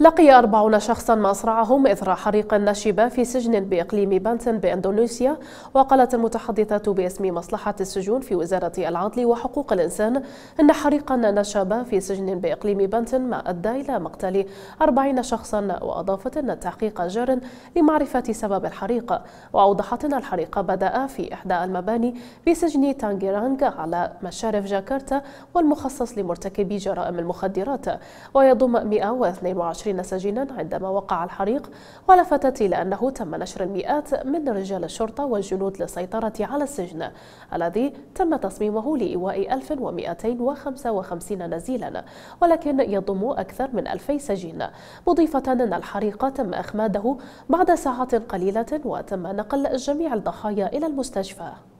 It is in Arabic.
لقي أربعون شخصا مصرعهم إثر حريق نشب في سجن بإقليم بانتن بإندونيسيا وقالت المتحدثة باسم مصلحة السجون في وزارة العدل وحقوق الإنسان إن حريقا نشب في سجن بإقليم بانتن ما أدى إلى مقتل أربعين شخصا وأضافت أن التحقيق جار لمعرفة سبب الحريق وأوضحت أن الحريق بدأ في إحدى المباني بسجن تانجيرانغ على مشارف جاكرتا والمخصص لمرتكبي جرائم المخدرات ويضم 122 وعشرين سجينا عندما وقع الحريق ولفتت إلى أنه تم نشر المئات من رجال الشرطة والجنود للسيطرة على السجن الذي تم تصميمه لإيواء 1255 نزيلا ولكن يضم أكثر من 2000 سجين مضيفة أن الحريق تم أخماده بعد ساعات قليلة وتم نقل جميع الضحايا إلى المستشفى